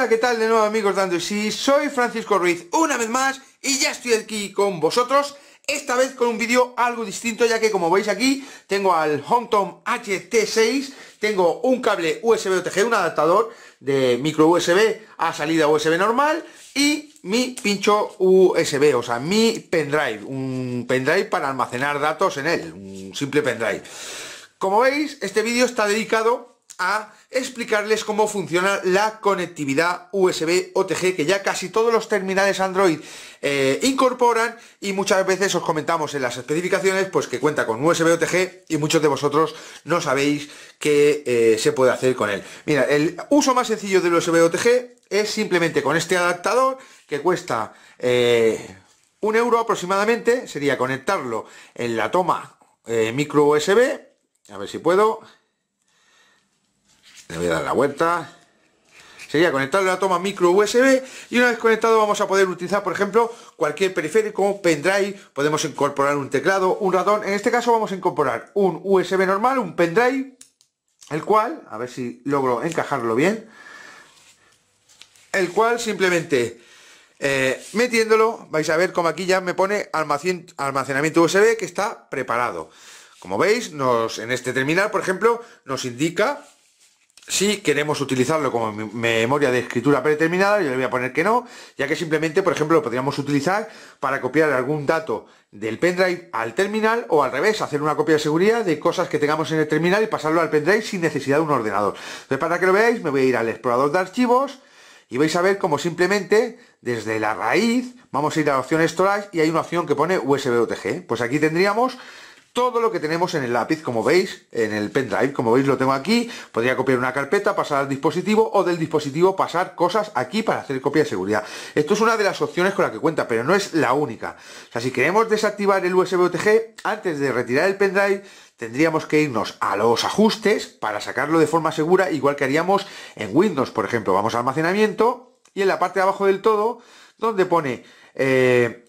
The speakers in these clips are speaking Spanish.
Hola, ¿qué tal? De nuevo amigos de sí, soy Francisco Ruiz una vez más y ya estoy aquí con vosotros, esta vez con un vídeo algo distinto ya que como veis aquí tengo al HomeTom HT6, tengo un cable USB OTG, un adaptador de micro USB a salida USB normal y mi pincho USB, o sea, mi pendrive, un pendrive para almacenar datos en él, un simple pendrive. Como veis, este vídeo está dedicado a explicarles cómo funciona la conectividad USB OTG que ya casi todos los terminales Android eh, incorporan y muchas veces os comentamos en las especificaciones pues que cuenta con USB OTG y muchos de vosotros no sabéis qué eh, se puede hacer con él. Mira, el uso más sencillo del USB OTG es simplemente con este adaptador que cuesta... Eh, un euro aproximadamente sería conectarlo en la toma micro USB, a ver si puedo, le voy a dar la vuelta sería conectarle la toma micro USB y una vez conectado vamos a poder utilizar por ejemplo cualquier periférico, pendrive, podemos incorporar un teclado, un ratón, en este caso vamos a incorporar un USB normal, un pendrive, el cual, a ver si logro encajarlo bien, el cual simplemente eh, metiéndolo vais a ver como aquí ya me pone almacenamiento USB que está preparado. Como veis, nos, en este terminal, por ejemplo, nos indica si queremos utilizarlo como memoria de escritura predeterminada, yo le voy a poner que no, ya que simplemente, por ejemplo, lo podríamos utilizar para copiar algún dato del pendrive al terminal o al revés, hacer una copia de seguridad de cosas que tengamos en el terminal y pasarlo al pendrive sin necesidad de un ordenador. Entonces, para que lo veáis, me voy a ir al explorador de archivos y vais a ver cómo simplemente desde la raíz vamos a ir a la opción Storage y hay una opción que pone USB OTG. Pues aquí tendríamos todo lo que tenemos en el lápiz, como veis, en el pendrive, como veis lo tengo aquí, podría copiar una carpeta, pasar al dispositivo o del dispositivo pasar cosas aquí para hacer copia de seguridad. Esto es una de las opciones con la que cuenta, pero no es la única. O sea, si queremos desactivar el USB OTG, antes de retirar el pendrive, tendríamos que irnos a los ajustes para sacarlo de forma segura, igual que haríamos en Windows, por ejemplo. Vamos a almacenamiento y en la parte de abajo del todo, donde pone... Eh,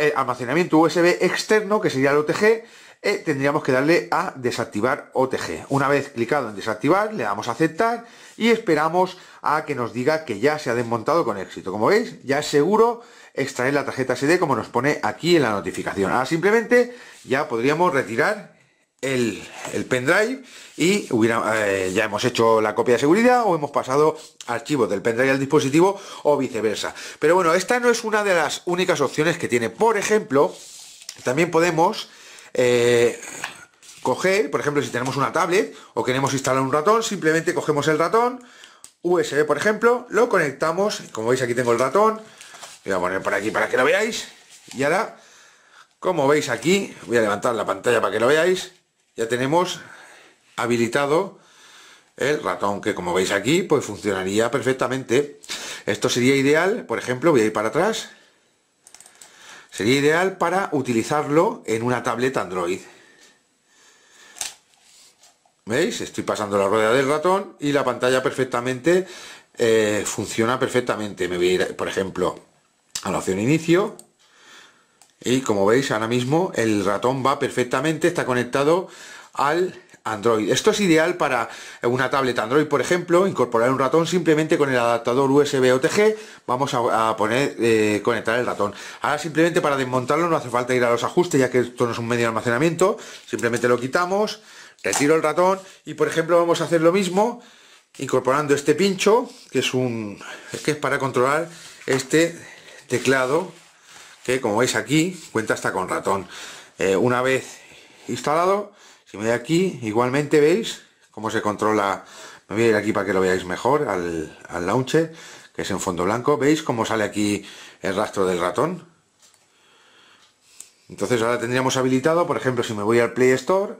eh, almacenamiento USB externo, que sería el OTG, eh, tendríamos que darle a desactivar OTG. Una vez clicado en desactivar, le damos a aceptar y esperamos a que nos diga que ya se ha desmontado con éxito. Como veis, ya es seguro extraer la tarjeta SD como nos pone aquí en la notificación. Ahora simplemente ya podríamos retirar el, pendrive y eh, ya hemos hecho la copia de seguridad o hemos pasado archivos del pendrive al dispositivo o viceversa. Pero bueno, esta no es una de las únicas opciones que tiene. Por ejemplo, también podemos eh, coger, por ejemplo, si tenemos una tablet o queremos instalar un ratón, simplemente cogemos el ratón USB, por ejemplo, lo conectamos, como veis aquí tengo el ratón, voy a poner por aquí para que lo veáis, y ahora, como veis aquí, voy a levantar la pantalla para que lo veáis, ya tenemos habilitado el ratón, que como veis aquí, pues funcionaría perfectamente. Esto sería ideal, por ejemplo, voy a ir para atrás, sería ideal para utilizarlo en una tableta Android. ¿Veis? Estoy pasando la rueda del ratón y la pantalla perfectamente eh, funciona perfectamente. Me voy a ir, por ejemplo, a la opción inicio, y como veis ahora mismo el ratón va perfectamente, está conectado al Android. Esto es ideal para una tablet Android, por ejemplo, incorporar un ratón simplemente con el adaptador USB OTG, vamos a, poner eh, conectar el ratón. Ahora simplemente para desmontarlo no hace falta ir a los ajustes, ya que esto no es un medio de almacenamiento, simplemente lo quitamos, retiro el ratón y por ejemplo vamos a hacer lo mismo incorporando este pincho, que es un que es para controlar este teclado como veis aquí cuenta hasta con ratón. Eh, una vez instalado, si me voy aquí, igualmente veis cómo se controla, me voy a ir aquí para que lo veáis mejor, al, al launcher, que es en fondo blanco, veis cómo sale aquí el rastro del ratón. Entonces ahora tendríamos habilitado, por ejemplo, si me voy al Play Store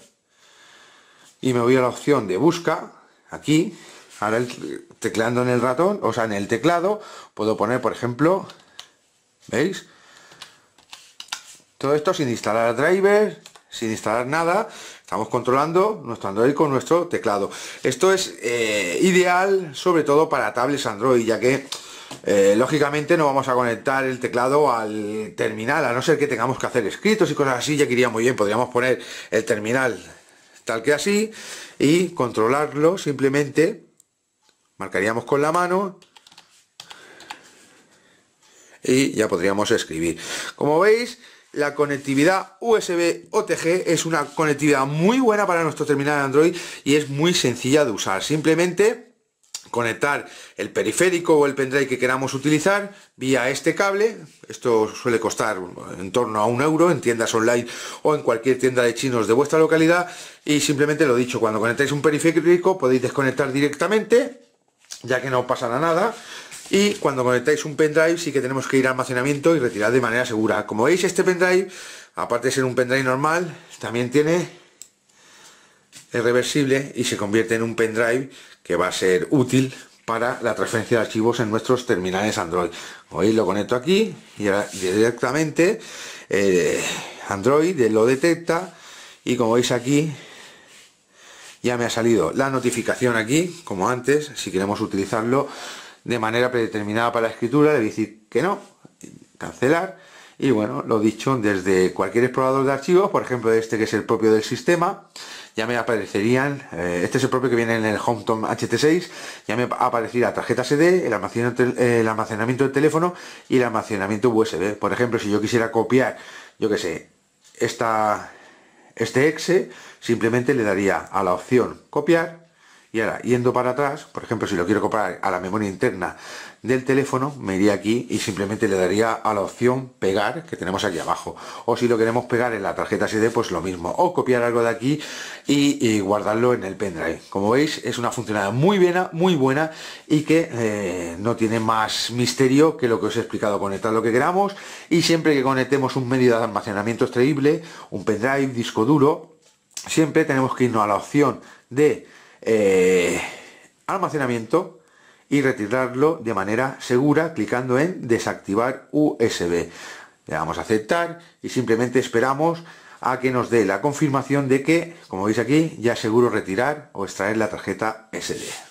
y me voy a la opción de busca, aquí, ahora tecleando en el ratón, o sea, en el teclado, puedo poner, por ejemplo, ¿veis? Todo esto sin instalar drivers, sin instalar nada, estamos controlando nuestro Android con nuestro teclado. Esto es eh, ideal sobre todo para tablets Android, ya que eh, lógicamente no vamos a conectar el teclado al terminal, a no ser que tengamos que hacer escritos y cosas así, ya que iría muy bien, podríamos poner el terminal tal que así y controlarlo simplemente, marcaríamos con la mano y ya podríamos escribir. Como veis, la conectividad USB OTG es una conectividad muy buena para nuestro terminal Android y es muy sencilla de usar. Simplemente conectar el periférico o el pendrive que queramos utilizar vía este cable. Esto suele costar en torno a un euro en tiendas online o en cualquier tienda de chinos de vuestra localidad. Y simplemente lo dicho, cuando conectáis un periférico podéis desconectar directamente ya que no pasará nada y cuando conectáis un pendrive sí que tenemos que ir a almacenamiento y retirar de manera segura. Como veis este pendrive, aparte de ser un pendrive normal, también tiene El reversible y se convierte en un pendrive que va a ser útil para la transferencia de archivos en nuestros terminales Android. Hoy lo conecto aquí y ahora directamente eh, Android lo detecta y como veis aquí ya me ha salido la notificación aquí, como antes, si queremos utilizarlo de manera predeterminada para la escritura, de decir que no, cancelar, y bueno, lo dicho, desde cualquier explorador de archivos, por ejemplo este que es el propio del sistema, ya me aparecerían, eh, este es el propio que viene en el HOMETOM HT6, ya me aparecería tarjeta SD, el almacenamiento, el almacenamiento del teléfono y el almacenamiento USB. Por ejemplo, si yo quisiera copiar, yo que sé, esta, este exe, simplemente le daría a la opción copiar y ahora yendo para atrás, por ejemplo si lo quiero comprar a la memoria interna del teléfono, me iría aquí y simplemente le daría a la opción pegar que tenemos aquí abajo, o si lo queremos pegar en la tarjeta SD pues lo mismo, o copiar algo de aquí y, guardarlo en el pendrive, como veis es una funcionalidad muy buena, muy buena y que eh, no tiene más misterio que lo que os he explicado, conectar lo que queramos y siempre que conectemos un medio de almacenamiento extraíble, un pendrive, disco duro, siempre tenemos que irnos a la opción de eh, almacenamiento y retirarlo de manera segura clicando en desactivar USB. Le damos a aceptar y simplemente esperamos a que nos dé la confirmación de que, como veis aquí, ya seguro retirar o extraer la tarjeta SD.